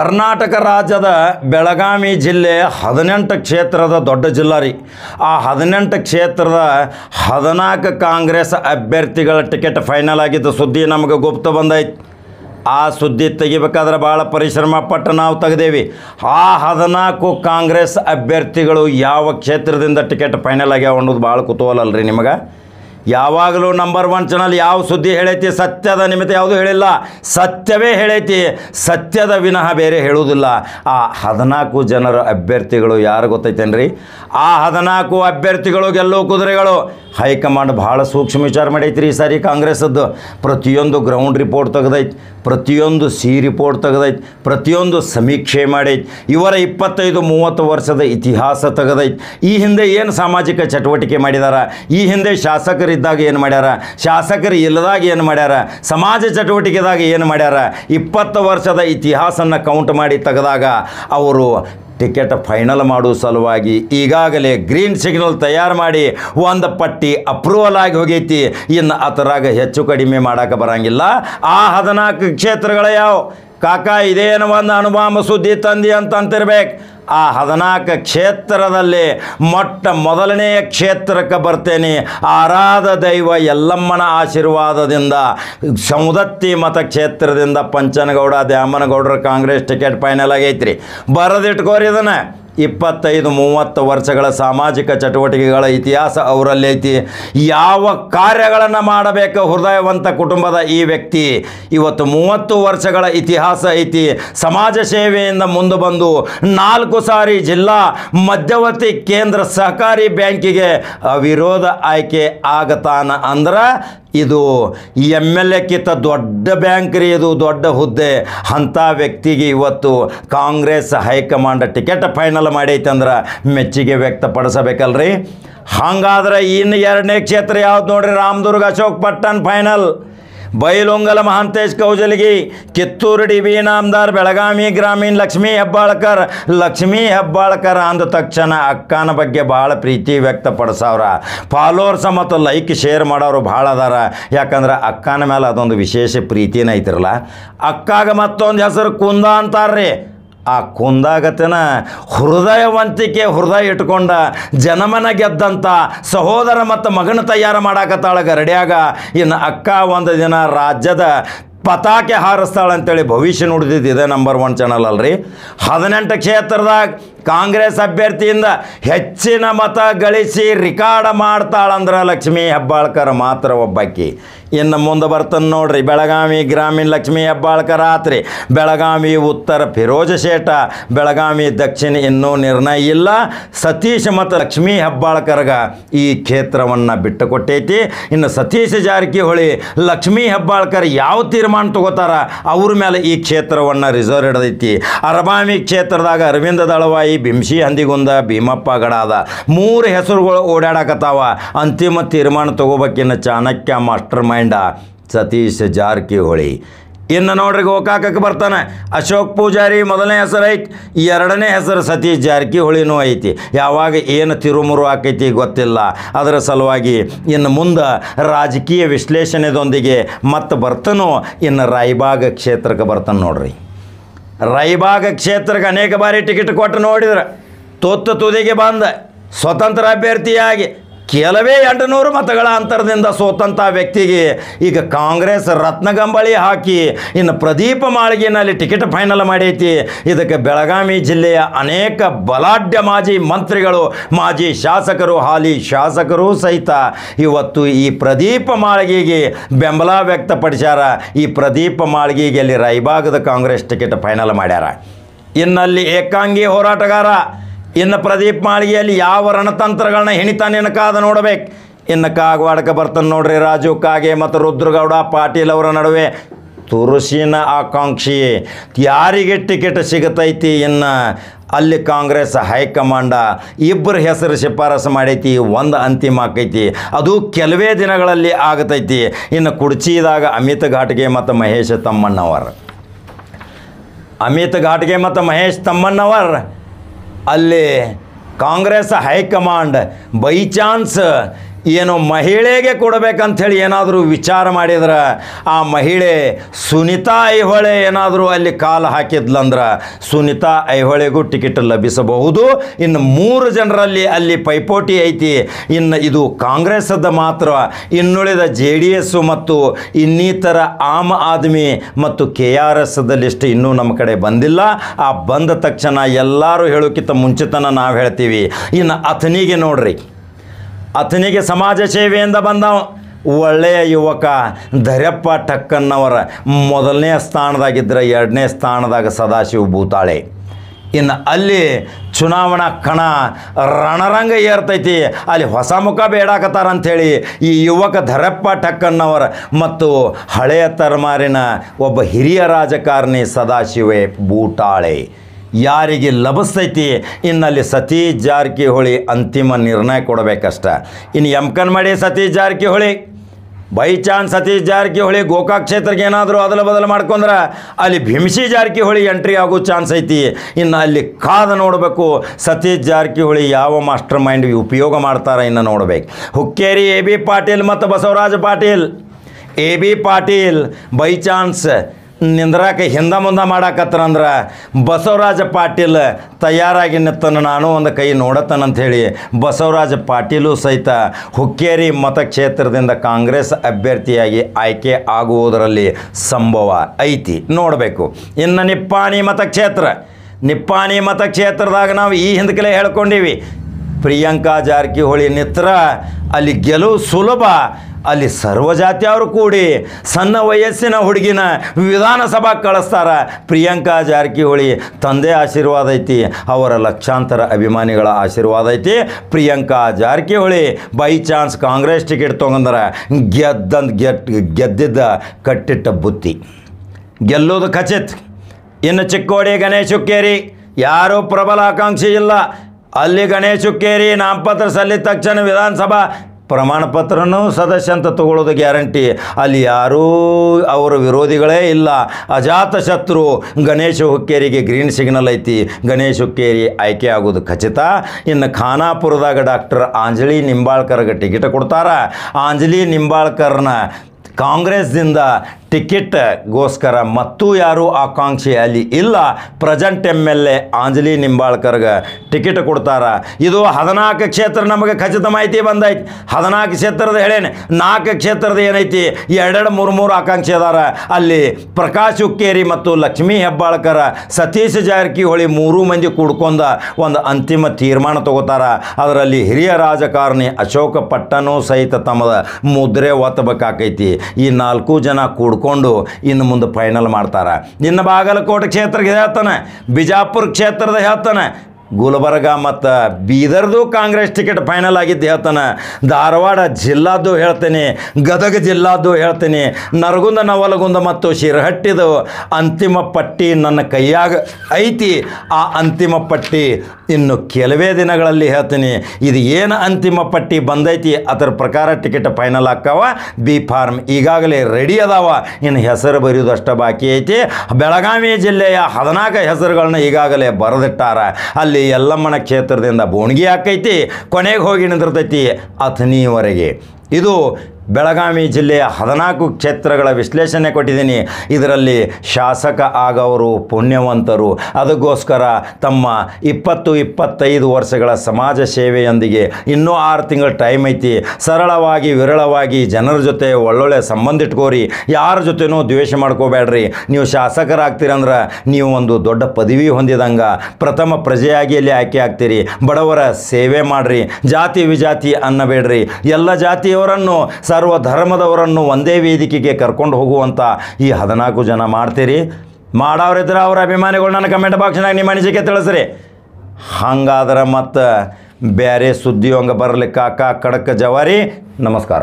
ಕರ್ನಾಟಕ ರಾಜ್ಯದ ಬೆಳಗಾವಿ ಜಿಲ್ಲೆ ಹದಿನೆಂಟು ಕ್ಷೇತ್ರದ ದೊಡ್ಡ ಜಿಲ್ಲಾ ರೀ ಆ ಹದಿನೆಂಟು ಕ್ಷೇತ್ರದ ಹದಿನಾಲ್ಕು ಕಾಂಗ್ರೆಸ್ ಅಭ್ಯರ್ಥಿಗಳ ಟಿಕೆಟ್ ಫೈನಲ್ ಆಗಿದ್ದ ಸುದ್ದಿ ನಮಗೆ ಗುಪ್ತ ಬಂದೈತಿ ಆ ಸುದ್ದಿ ತೆಗಿಬೇಕಾದ್ರೆ ಭಾಳ ಪರಿಶ್ರಮ ಪಟ್ಟು ನಾವು ತೆಗ್ದೇವಿ ಆ ಹದಿನಾಲ್ಕು ಕಾಂಗ್ರೆಸ್ ಅಭ್ಯರ್ಥಿಗಳು ಯಾವ ಕ್ಷೇತ್ರದಿಂದ ಟಿಕೆಟ್ ಫೈನಲ್ ಆಗ್ಯಾವ ಅನ್ನೋದು ಭಾಳ ಕುತೂಹಲ ಅಲ್ರಿ ನಿಮಗೆ ಯಾವಾಗಲೂ ನಂಬರ್ ಒನ್ ಚಾನಲ್ ಯಾವ ಸುದ್ದಿ ಹೇಳೈತಿ ಸತ್ಯದ ನಿಮಿತ್ತ ಯಾವುದು ಹೇಳಿಲ್ಲ ಸತ್ಯವೇ ಹೇಳೈತಿ ಸತ್ಯದ ವಿನಃ ಬೇರೆ ಹೇಳುವುದಿಲ್ಲ ಆ ಹದಿನಾಲ್ಕು ಜನರ ಅಭ್ಯರ್ಥಿಗಳು ಯಾರು ಗೊತ್ತೈತೇನ್ರಿ ಆ ಹದಿನಾಲ್ಕು ಅಭ್ಯರ್ಥಿಗಳು ಗೆಲ್ಲೋ ಕುದುರೆಗಳು ಹೈಕಮಾಂಡ್ ಭಾಳ ಸೂಕ್ಷ್ಮ ವಿಚಾರ ಮಾಡೈತ್ರಿ ಈ ಸಾರಿ ಕಾಂಗ್ರೆಸ್ಸದ್ದು ಪ್ರತಿಯೊಂದು ಗ್ರೌಂಡ್ ರಿಪೋರ್ಟ್ ತೆಗೆದೈತೆ ಪ್ರತಿಯೊಂದು ಸಿ ರಿಪೋರ್ಟ್ ತೆಗೆದೈತೆ ಪ್ರತಿಯೊಂದು ಸಮೀಕ್ಷೆ ಮಾಡೈತಿ ಇವರ ಇಪ್ಪತ್ತೈದು ಮೂವತ್ತು ವರ್ಷದ ಇತಿಹಾಸ ತೆಗೆದೈತಿ ಈ ಹಿಂದೆ ಏನು ಸಾಮಾಜಿಕ ಚಟುವಟಿಕೆ ಮಾಡಿದಾರ ಈ ಹಿಂದೆ ಶಾಸಕರು ಇದ್ದಾಗ ಏನು ಮಾಡ್ಯಾರ ಶಾಸಕರು ಇಲ್ಲದಾಗ ಏನು ಮಾಡ್ಯಾರ ಸಮಾಜ ಚಟುವಟಿಕೆದಾಗ ಏನು ಮಾಡ್ಯಾರ ಇಪ್ಪತ್ತು ವರ್ಷದ ಇತಿಹಾಸನ ಕೌಂಟ್ ಮಾಡಿ ತೆಗೆದಾಗ ಅವರು ಟಿಕೆಟ್ ಫೈನಲ್ ಮಾಡುವ ಸಲುವಾಗಿ ಈಗಾಗಲೇ ಗ್ರೀನ್ ಸಿಗ್ನಲ್ ತಯಾರು ಮಾಡಿ ಒಂದು ಪಟ್ಟಿ ಅಪ್ರೂವಲ್ ಆಗಿ ಹೋಗೈತಿ ಇನ್ನು ಅದರಾಗ ಹೆಚ್ಚು ಕಡಿಮೆ ಮಾಡೋಕೆ ಬರೋಂಗಿಲ್ಲ ಆ ಹದಿನಾಲ್ಕು ಕ್ಷೇತ್ರಗಳ ಯಾವ ಕಾಕ ಇದೇನು ಒಂದು ಅನುಭಾಮ ಸುದ್ದಿ ತಂದಿ ಅಂತ ಅಂತಿರ್ಬೇಕು ಆ ಹದಿನಾಲ್ಕು ಕ್ಷೇತ್ರದಲ್ಲಿ ಮೊಟ್ಟ ಮೊದಲನೆಯ ಕ್ಷೇತ್ರಕ್ಕೆ ಬರ್ತೇನೆ ಆರಾಧ ದೈವ ಎಲ್ಲಮ್ಮನ ಆಶೀರ್ವಾದದಿಂದ ಮತ ಕ್ಷೇತ್ರದಿಂದ Panchanagouda Dyamanagoudar Congress ticket final ಆಗೈತ್ರಿ ಬರೋದಿಟ್ಕೋರಿ ಇದನ್ನು ಇಪ್ಪತ್ತೈದು ಮೂವತ್ತು ವರ್ಷಗಳ ಸಾಮಾಜಿಕ ಚಟುವಟಿಕೆಗಳ ಇತಿಹಾಸ ಅವರಲ್ಲೈತಿ ಯಾವ ಕಾರ್ಯಗಳನ್ನು ಮಾಡಬೇಕು ಹೃದಯವಂತ ಕುಟುಂಬದ ಈ ವ್ಯಕ್ತಿ ಇವತ್ತು ಮೂವತ್ತು ವರ್ಷಗಳ ಇತಿಹಾಸ ಐತಿ ಸಮಾಜ ಸೇವೆಯಿಂದ ಮುಂದೆ ಬಂದು ನಾಲ್ಕು ಸಾರಿ ಜಿಲ್ಲಾ ಮಧ್ಯವರ್ತಿ ಕೇಂದ್ರ ಸಹಕಾರಿ ಬ್ಯಾಂಕಿಗೆ ಅವಿರೋಧ ಆಯ್ಕೆ ಆಗತಾನ ಅಂದ್ರೆ ಇದು ಎಮ್ ಎಲ್ ಎಕ್ಕಿಂತ ದೊಡ್ಡ ಬ್ಯಾಂಕ್ ರೀ ಇದು ದೊಡ್ಡ ಹುದ್ದೆ ಅಂಥ ವ್ಯಕ್ತಿಗೆ ಇವತ್ತು ಕಾಂಗ್ರೆಸ್ ಹೈಕಮಾಂಡ್ ಟಿಕೆಟ್ ಫೈನಲ್ ಮಾಡೈತೆ ಅಂದ್ರೆ ಮೆಚ್ಚುಗೆ ವ್ಯಕ್ತಪಡಿಸಬೇಕಲ್ರಿ ಹಾಗಾದ್ರೆ ಇನ್ನು ಎರಡನೇ ಕ್ಷೇತ್ರ ಯಾವ್ದು ನೋಡ್ರಿ Ramdurg Ashok Pattan final Bailhongal Mahantesh Kaujalagi Kittur D B Namdar Belagavi ಗ್ರಾಮೀಣ ಲಕ್ಷ್ಮೀ ಹೆಬ್ಬಾಳ್ಕರ್ ಲಕ್ಷ್ಮೀ ಹೆಬ್ಬಾಳ್ಕರ್ ಅಂದ ತಕ್ಷಣ ಅಕ್ಕನ ಬಗ್ಗೆ ಭಾಳ ಪ್ರೀತಿ ವ್ಯಕ್ತಪಡಿಸವ್ರ ಫಾಲೋವರ್ಸ ಮತ್ತು ಲೈಕ್ ಶೇರ್ ಮಾಡೋರು ಭಾಳ ಅದಾರ ಯಾಕಂದ್ರೆ ಅಕ್ಕನ ಮೇಲೆ ಅದೊಂದು ವಿಶೇಷ ಪ್ರೀತಿನ ಐತಿರಲ್ಲ ಅಕ್ಕಾಗ ಮತ್ತೊಂದು ಹೆಸರು ಕುಂದ ಅಂತಾರ್ರಿ ಆ ಕುಂದಾಗತನ ಹೃದಯವಂತಿಕೆ ಹೃದಯ ಇಟ್ಕೊಂಡ ಜನಮನ ಗೆದ್ದಂಥ ಸಹೋದರ ಮತ್ತು ಮಗನ ತಯಾರು ಮಾಡಾಕತ್ತಾಳ ರೆಡಿಯಾಗ ಇನ್ನು ಅಕ್ಕ ಒಂದು ದಿನ ರಾಜ್ಯದ ಪತಾಕೆ ಹಾರಿಸ್ತಾಳೆ ಅಂತೇಳಿ ಭವಿಷ್ಯ ನುಡಿದಿದ್ದು ಇದೇ ನಂಬರ್ ಒನ್ ಚಾನಲ್ ಅಲ್ರಿ ಹದಿನೆಂಟು ಕ್ಷೇತ್ರದಾಗ ಕಾಂಗ್ರೆಸ್ ಅಭ್ಯರ್ಥಿಯಿಂದ ಹೆಚ್ಚಿನ ಮತ ಗಳಿಸಿ ರಿಕಾರ್ಡ್ ಮಾಡ್ತಾಳಂದ್ರೆ ಲಕ್ಷ್ಮೀ ಹೆಬ್ಬಾಳ್ಕರ್ ಮಾತ್ರ ಒಬ್ಬಕ್ಕಿ ಇನ್ನು ಮುಂದೆ ಬರ್ತನ್ ನೋಡ್ರಿ ಬೆಳಗಾವಿ ಗ್ರಾಮೀಣ ಲಕ್ಷ್ಮೀ ಹೆಬ್ಬಾಳ್ಕರ್ ಆತ್ರಿ ಬೆಳಗಾವಿ ಉತ್ತರ ಫಿರೋಜ ಶೇಠ ಬೆಳಗಾವಿ ದಕ್ಷಿಣ ಇನ್ನೂ ನಿರ್ಣಯ ಇಲ್ಲ ಸತೀಶ್ ಮತ್ತು ಲಕ್ಷ್ಮೀ ಹೆಬ್ಬಾಳ್ಕರ್ಗ ಈ ಕ್ಷೇತ್ರವನ್ನು ಬಿಟ್ಟುಕೊಟ್ಟೈತಿ ಇನ್ನು ಸತೀಶ್ ಜಾರಕಿಹೊಳಿ ಲಕ್ಷ್ಮೀ ಹೆಬ್ಬಾಳ್ಕರ್ ಯಾವ ತೀರ್ಮಾನ ತಗೋತಾರ ಅವ್ರ ಮೇಲೆ ಈ ಕ್ಷೇತ್ರವನ್ನು ರಿಸರ್ವ್ ಹಿಡ್ದೈತಿ ಅರಬಾಮಿ ಕ್ಷೇತ್ರದಾಗ ಅರವಿಂದ ದಳವಾಯಿ ಬಿಂಶಿ ಹಂದಿಗುಂದ ಭೀಮಪ್ಪ ಗಡಾದ ಮೂರು ಹೆಸರುಗಳು ಓಡಾಡಕತ್ತಾವ ಅಂತಿಮ ತೀರ್ಮಾನ ತಗೋಬೇಕಿನ್ನು ಚಾಣಕ್ಯ ಮಾಸ್ಟರ್ ಮೈಂಡ್ ಮುಖಂಡ ಸತೀಶ್ ಜಾರಕಿಹೊಳಿ ಇನ್ನು ನೋಡ್ರಿ ಗೋಕಾಕಕ್ಕೆ ಬರ್ತಾನೆ ಅಶೋಕ್ ಪೂಜಾರಿ ಮೊದಲನೇ ಹೆಸರು ಐತಿ ಎರಡನೇ ಹೆಸರು ಸತೀಶ್ ಜಾರಕಿಹೊಳಿನೂ ಐತಿ ಯಾವಾಗ ಏನು ತಿರುಮುರು ಆಕೈತಿ ಗೊತ್ತಿಲ್ಲ ಅದರ ಸಲುವಾಗಿ ಇನ್ನು ಮುಂದೆ ರಾಜಕೀಯ ವಿಶ್ಲೇಷಣೆದೊಂದಿಗೆ ಮತ್ತೆ ಬರ್ತನೋ ಇನ್ನು ರಾಯಬಾಗ ಕ್ಷೇತ್ರಕ್ಕೆ ಬರ್ತಾನೆ ನೋಡ್ರಿ ರಾಯಬಾಗ ಕ್ಷೇತ್ರಕ್ಕೆ ಅನೇಕ ಬಾರಿ ಟಿಕೆಟ್ ಕೊಟ್ಟು ನೋಡಿದ್ರೆ ತೊತ್ತು ತುದಿಗೆ ಬಂದ ಸ್ವತಂತ್ರ ಅಭ್ಯರ್ಥಿಯಾಗಿ ಕೆಲವೇ ಎಂಟುನೂರು ಮತಗಳ ಅಂತರದಿಂದ ಸೋತಂಥ ವ್ಯಕ್ತಿಗೆ ಈಗ ಕಾಂಗ್ರೆಸ್ ರತ್ನಗಂಬಳಿ ಹಾಕಿ ಇನ್ನು ಪ್ರದೀಪ ಮಾಳಿಗೆನಲ್ಲಿ ಟಿಕೆಟ್ ಫೈನಲ್ ಮಾಡೈತಿ ಇದಕ್ಕೆ ಬೆಳಗಾವಿ ಜಿಲ್ಲೆಯ ಅನೇಕ ಬಲಾಢ್ಯ ಮಾಜಿ ಮಂತ್ರಿಗಳು ಮಾಜಿ ಶಾಸಕರು ಹಾಲಿ ಶಾಸಕರು ಸಹಿತ ಇವತ್ತು ಈ ಪ್ರದೀಪ ಮಾಳಿಗೆಗೆ ಬೆಂಬಲ ವ್ಯಕ್ತಪಡಿಸ್ಯಾರ ಈ ಪ್ರದೀಪ ಮಾಳಿಗೆಗೆ ಅಲ್ಲಿ ರೈಬಾಗದ ಕಾಂಗ್ರೆಸ್ ಟಿಕೆಟ್ ಫೈನಲ್ ಮಾಡ್ಯಾರ ಇನ್ನಲ್ಲಿ ಏಕಾಂಗಿ ಹೋರಾಟಗಾರ ಇನ್ನು ಪ್ರದೀಪ್ ಮಾಳಿಗೆಯಲ್ಲಿ ಯಾವ ರಣತಂತ್ರಗಳನ್ನ ಹೆಣಿತಾನೇನಕ ಕಾದ ನೋಡಬೇಕು ಇನ್ನು ಕಾಗವಾಡಕ್ಕೆ ಬರ್ತಾನೆ ನೋಡ್ರಿ ರಾಜು ಕಾಗೆ ಮತ್ತು ರುದ್ರಗೌಡ ಪಾಟೀಲ್ ಅವರ ನಡುವೆ ತುರುಸಿನ ಆಕಾಂಕ್ಷಿ ಯಾರಿಗೆ ಟಿಕೆಟ್ ಸಿಗತೈತಿ ಇನ್ನು ಅಲ್ಲಿ ಕಾಂಗ್ರೆಸ್ ಹೈಕಮಾಂಡ ಇಬ್ಬರ ಹೆಸರು ಶಿಫಾರಸು ಮಾಡೈತಿ ಒಂದು ಅಂತಿಮ ಆಕೈತಿ ಅದು ಕೆಲವೇ ದಿನಗಳಲ್ಲಿ ಆಗತೈತಿ ಇನ್ನು ಕುಡ್ಚಿದಾಗ ಅಮಿತ್ ಘಾಟ್ಗೆ ಮತ್ತು ಮಹೇಶ್ ತಮ್ಮಣ್ಣವರ್ ಅಮಿತ್ ಘಾಟ್ಗೆ ಮತ್ತು ಮಹೇಶ್ ತಮ್ಮಣ್ಣವರ್ अल कांग्रेस हईकमांड बैचा ಏನು ಮಹಿಳೆಗೆ ಕೊಡಬೇಕಂಥೇಳಿ ಏನಾದರೂ ವಿಚಾರ ಮಾಡಿದ್ರೆ ಆ ಮಹಿಳೆ ಸುನಿತಾ ಐಹೊಳೆ ಏನಾದರೂ ಅಲ್ಲಿ ಕಾಲು ಹಾಕಿದ್ಲಂದ್ರೆ ಸುನಿತಾ ಐಹೊಳೆಗೂ ಟಿಕೆಟ್ ಲಭಿಸಬಹುದು ಇನ್ನು ಮೂರು ಜನರಲ್ಲಿ ಅಲ್ಲಿ ಪೈಪೋಟಿ ಐತಿ ಇನ್ನು ಇದು ಕಾಂಗ್ರೆಸ್ದ ಮಾತ್ರ ಇನ್ನುಳಿದ ಜೆ ಡಿ ಎಸ್ಸು ಮತ್ತು ಇನ್ನಿತರ ಆಮ್ ಆದ್ಮಿ ಮತ್ತು ಕೆ ಆರ್ ಎಸ್ದ ಲಿಸ್ಟ್ ಇನ್ನೂ ನಮ್ಮ ಕಡೆ ಬಂದಿಲ್ಲ ಆ ಬಂದ ತಕ್ಷಣ ಎಲ್ಲರೂ ಹೇಳೋಕ್ಕಿಂತ ಮುಂಚಿತನ ನಾವು ಹೇಳ್ತೀವಿ ಇನ್ನು ಅಥನಿಗೆ ನೋಡ್ರಿ ಅತನಿಗೆ ಸಮಾಜ ಸೇವೆಯಿಂದ ಬಂದ ಒಳ್ಳೆಯ ಯುವಕ ಧರಪ್ಪ ಟಕ್ಕನ್ನವರ ಮೊದಲನೇ ಸ್ಥಾನದಾಗಿದ್ದರೆ ಎರಡನೇ ಸ್ಥಾನದಾಗ ಸದಾಶಿವ ಭೂತಾಳೆ ಇನ್ನು ಅಲ್ಲಿ ಚುನಾವಣಾ ಕಣ ರಣರಂಗ ಏರ್ತೈತಿ ಅಲ್ಲಿ ಹೊಸ ಮುಖ ಬೇಡಾಕತ್ತಾರಂಥೇಳಿ ಈ ಯುವಕ ಧರಪ್ಪ ಠಕ್ಕನ್ನವರ ಮತ್ತು ಹಳೆಯ ತರಮಾರಿನ ಒಬ್ಬ ಹಿರಿಯ ರಾಜಕಾರಣಿ ಸದಾಶಿವೆ ಬೂಟಾಳೆ ಯಾರಿಗೆ ಲಭಿಸ್ತೈತಿ ಇನ್ನಲ್ಲಿ ಸತೀಶ್ ಜಾರಕಿಹೊಳಿ ಅಂತಿಮ ನಿರ್ಣಯ ಕೊಡಬೇಕಷ್ಟ ಇನ್ನು ಎಮ್ಕನ್ ಮಾಡಿ ಸತೀಶ್ ಜಾರಕಿಹೊಳಿ ಬೈ ಚಾನ್ಸ್ ಸತೀಶ್ ಜಾರಕಿಹೊಳಿ ಗೋಕಾಕ್ ಕ್ಷೇತ್ರಕ್ಕೆ ಏನಾದರೂ ಅದಲು ಬದಲು ಮಾಡ್ಕೊಂಡ್ರೆ ಅಲ್ಲಿ ಭೀಮಸಿ ಜಾರಕಿಹೊಳಿ ಎಂಟ್ರಿ ಆಗೋ ಚಾನ್ಸ್ ಐತಿ ಇನ್ನು ಅಲ್ಲಿ ಕಾದು ನೋಡಬೇಕು ಸತೀಶ್ ಜಾರಕಿಹೊಳಿ ಯಾವ ಮಾಸ್ಟರ್ ಮೈಂಡ್ ಉಪಯೋಗ ಮಾಡ್ತಾರೆ ಇನ್ನು ನೋಡಬೇಕು ಹುಕ್ಕೇರಿ ಎ ಬಿ ಪಾಟೀಲ್ ಮತ್ತು Basavaraj Patil A B Patil by chance ನಿಂದ್ರಾಕ ಹಿಂದ ಮುಂದ ಮಾಡಾಕತ್ತನಂದ್ರ ಬಸವರಾಜ ಪಾಟೀಲ್ ತಯಾರಾಗಿ ನಿತ್ತನ ನಾನು ಒಂದು ಕೈ ಹೇಳಿ ಬಸವರಾಜ ಪಾಟೀಲು ಸಹಿತ ಹುಕ್ಕೇರಿ ಮತಕ್ಷೇತ್ರದಿಂದ ಕಾಂಗ್ರೆಸ್ ಅಭ್ಯರ್ಥಿಯಾಗಿ ಆಯ್ಕೆ ಆಗುವುದರಲ್ಲಿ ಸಂಭವ ಐತಿ ನೋಡಬೇಕು ಇನ್ನು ನಿಪ್ಪಾಣಿ ಮತಕ್ಷೇತ್ರ ನಿಪ್ಪಾಣಿ ಮತಕ್ಷೇತ್ರದಾಗ ನಾವು ಈ ಹಿಂದಕಲೇ ಹೇಳ್ಕೊಂಡೀವಿ ಪ್ರಿಯಾಂಕಾ ಜಾರಕಿಹೊಳಿ ನಿತ್ರ ಅಲ್ಲಿ ಗೆಲುವು ಸುಲಭ ಅಲ್ಲಿ ಸರ್ವ ಜಾತಿಯವರು ಕೂಡಿ ಸಣ್ಣ ವಯಸ್ಸಿನ ಹುಡುಗಿನ ವಿಧಾನಸಭಾ ಕಳಿಸ್ತಾರ ಪ್ರಿಯಾಂಕಾ ಜಾರಕಿಹೊಳಿ ತಂದೆ ಆಶೀರ್ವಾದ ಐತಿ ಅವರ ಲಕ್ಷಾಂತರ ಅಭಿಮಾನಿಗಳ ಆಶೀರ್ವಾದ ಐತಿ Priyanka Jarkiholi by chance Congress ticket ತೊಗೊಂಡ್ರೆ ಗೆದ್ದಂದು ಗೆಟ್ ಗೆದ್ದಿದ್ದ ಕಟ್ಟಿಟ್ಟ ಬುತ್ತಿ ಗೆಲ್ಲೋದು ಖಚಿತ್ ಇನ್ನು ಚಿಕ್ಕೋಡಿ ಗಣೇಶ ಹುಕ್ಕೇರಿ ಯಾರೂ ಪ್ರಬಲ ಆಕಾಂಕ್ಷಿ ಇಲ್ಲ ಅಲ್ಲಿ ಗಣೇಶ ಕೇರಿ ನಾಮಪತ್ರ ಸಲ್ಲಿದ ತಕ್ಷಣ ವಿಧಾನಸಭಾ ಪ್ರಮಾಣ ಪತ್ರನೂ ಸದಸ್ಯ ಅಂತ ತಗೊಳ್ಳೋದು ಗ್ಯಾರಂಟಿ ಅಲ್ಲಿ ಯಾರೂ ಅವರ ವಿರೋಧಿಗಳೇ ಇಲ್ಲ ಅಜಾತ ಶತ್ರು ಗಣೇಶ ಹುಕ್ಕೇರಿಗೆ ಗ್ರೀನ್ ಸಿಗ್ನಲ್ ಐತಿ ಗಣೇಶ ಹುಕ್ಕೇರಿ ಆಯ್ಕೆ ಆಗೋದು ಖಚಿತ ಇನ್ನು ಖಾನಾಪುರದಾಗ ಡಾಕ್ಟರ್ ಆಂಜಲಿ ನಿಂಬಾಳ್ಕರ್ಗೆ ಟಿಕೆಟ್ ಕೊಡ್ತಾರ ಆಂಜಲಿ ನಿಂಬಾಳ್ಕರ್ನ ಕಾಂಗ್ರೆಸ್ದಿಂದ ಟಿಕೆಟ್ಗೋಸ್ಕರ ಮತ್ತೂ ಯಾರೂ ಅಲ್ಲಿ ಇಲ್ಲ present M L A Anjali ನಿಂಬಾಳ್ಕರ್ಗೆ ಟಿಕೆಟ್ ಕೊಡ್ತಾರ ಇದು ಹದಿನಾಲ್ಕು ಕ್ಷೇತ್ರ ನಮಗೆ ಖಚಿತ ಮಾಹಿತಿ ಬಂದೈತಿ ಹದಿನಾಲ್ಕು ಕ್ಷೇತ್ರದ ಹೇಳೇನೆ ನಾಲ್ಕು ಕ್ಷೇತ್ರದ ಏನೈತಿ ಎರಡೆರಡು ಮೂರು ಮೂರು ಆಕಾಂಕ್ಷೆ ಅದಾರ ಅಲ್ಲಿ ಪ್ರಕಾಶ್ ಹುಕ್ಕೇರಿ ಮತ್ತು ಲಕ್ಷ್ಮೀ ಹೆಬ್ಬಾಳ್ಕರ ಸತೀಶ್ ಜಾರಕಿಹೊಳಿ ಮೂರು ಮಂದಿ ಕೂಡ್ಕೊಂಡ ಒಂದು ಅಂತಿಮ ತೀರ್ಮಾನ ತೊಗೋತಾರ ಅದರಲ್ಲಿ ಹಿರಿಯ ರಾಜಕಾರಣಿ ಅಶೋಕ ಪಟ್ಟನೂ ಸಹಿತ ತಮ್ಮದ ಮುದ್ರೆ ಒತ್ತಬೇಕಾಕೈತಿ ಈ ನಾಲ್ಕು ಜನ ಕೂಡ್ಕೊಂಡು ಇನ್ನು ಮುಂದೆ ಫೈನಲ್ ಮಾಡ್ತಾರೆ ಇನ್ನು ಬಾಗಲಕೋಟೆ ಕ್ಷೇತ್ರಕ್ಕೆ ಹೇಳ್ತಾನೆ ಬಿಜಾಪುರ ಕ್ಷೇತ್ರದ ಹೇಳ್ತಾನೆ ಗುಲ್ಬರ್ಗ ಮತ್ತು ಬೀದರ್ದು ಕಾಂಗ್ರೆಸ್ ಟಿಕೆಟ್ ಫೈನಲ್ ಆಗಿದ್ದು ಹೇಳ್ತಾನೆ ಧಾರವಾಡ ಜಿಲ್ಲಾದ್ದು ಹೇಳ್ತೇನೆ ಗದಗ ಜಿಲ್ಲಾದ್ದು ಹೇಳ್ತೇನೆ ನರಗುಂದ ನವಲಗುಂದ ಮತ್ತು ಶಿರಹಟ್ಟಿದು ಅಂತಿಮ ಪಟ್ಟಿ ನನ್ನ ಕೈಯಾಗ ಐತಿ ಆ ಅಂತಿಮ ಪಟ್ಟಿ ಇನ್ನು ಕೆಲವೇ ದಿನಗಳಲ್ಲಿ ಹೇಳ್ತೀನಿ ಇದು ಏನು ಅಂತಿಮ ಪಟ್ಟಿ ಬಂದೈತಿ ಅದರ ಪ್ರಕಾರ ಟಿಕೆಟ್ ಫೈನಲ್ ಆಕ್ಕವ ಬಿ ಫಾರ್ಮ್ ಈಗಾಗಲೇ ರೆಡಿ ಅದಾವ ಇನ್ನು ಹೆಸರು ಬರೆಯುವುದಷ್ಟು ಬಾಕಿ ಐತಿ ಬೆಳಗಾವಿ ಜಿಲ್ಲೆಯ ಹದಿನಾಲ್ಕು ಹೆಸರುಗಳನ್ನ ಈಗಾಗಲೇ ಬರೆದಿಟ್ಟಾರ ಅಲ್ಲಿ ಯಲ್ಲಮ್ಮನ ಕ್ಷೇತ್ರದಿಂದ ಬೋಣಗಿ ಹಾಕೈತಿ ಕೊನೆಗೆ ಹೋಗಿ ನಿಂದಿರ್ತೈತಿ ಅಥನಿವರೆಗೆ ಇದು ಬೆಳಗಾವಿ ಜಿಲ್ಲೆಯ ಹದಿನಾಲ್ಕು ಕ್ಷೇತ್ರಗಳ ವಿಶ್ಲೇಷಣೆ ಕೊಟ್ಟಿದ್ದೀನಿ ಇದರಲ್ಲಿ ಶಾಸಕ ಆಗವರು ಪುಣ್ಯವಂತರು ಅದಕ್ಕೋಸ್ಕರ ತಮ್ಮ ಇಪ್ಪತ್ತು ಇಪ್ಪತ್ತೈದು ವರ್ಷಗಳ ಸಮಾಜ ಸೇವೆಯೊಂದಿಗೆ ಇನ್ನೂ ಆರು ತಿಂಗಳ ಟೈಮ್ ಐತಿ ಸರಳವಾಗಿ ವಿರಳವಾಗಿ ಜನರ ಜೊತೆ ಒಳ್ಳೊಳ್ಳೆ ಸಂಬಂಧ ಇಟ್ಕೋರಿ ಯಾರ ಜೊತೆನೂ ದ್ವೇಷ ಮಾಡ್ಕೋಬೇಡ್ರಿ ನೀವು ಶಾಸಕರಾಗ್ತೀರಂದ್ರೆ ನೀವು ಒಂದು ದೊಡ್ಡ ಪದವಿ ಹೊಂದಿದಂಗೆ ಪ್ರಥಮ ಪ್ರಜೆಯಾಗಿ ಅಲ್ಲಿ ಆಯ್ಕೆ ಆಗ್ತೀರಿ ಬಡವರ ಸೇವೆ ಮಾಡಿರಿ ಜಾತಿ ವಿಜಾತಿ ಅನ್ನಬೇಡ್ರಿ ಎಲ್ಲ ಜಾತಿಯವರನ್ನು ಸರ್ವ ಧರ್ಮದವರನ್ನು ಒಂದೇ ವೇದಿಕೆಗೆ ಕರ್ಕೊಂಡು ಹೋಗುವಂಥ ಈ ಹದಿನಾಲ್ಕು ಜನ ಮಾಡ್ತೀರಿ ಮಾಡೋರಿದ್ರೆ ಅವರ ಅಭಿಮಾನಿಗಳು ನನ್ನ ಕಮೆಂಟ್ ಬಾಕ್ಸ್ನಾಗ ನಿಮ್ಮ ಅನಿಸಿಕೆ ತಿಳಿಸ್ರಿ ಹಂಗಾದ್ರೆ ಮತ್ತು ಬೇರೆ ಸುದ್ದಿ ಹಂಗೆ ಬರಲಿಕ್ಕೆ ಕಾಕ ಕಡಕ ಜವಾರಿ ನಮಸ್ಕಾರ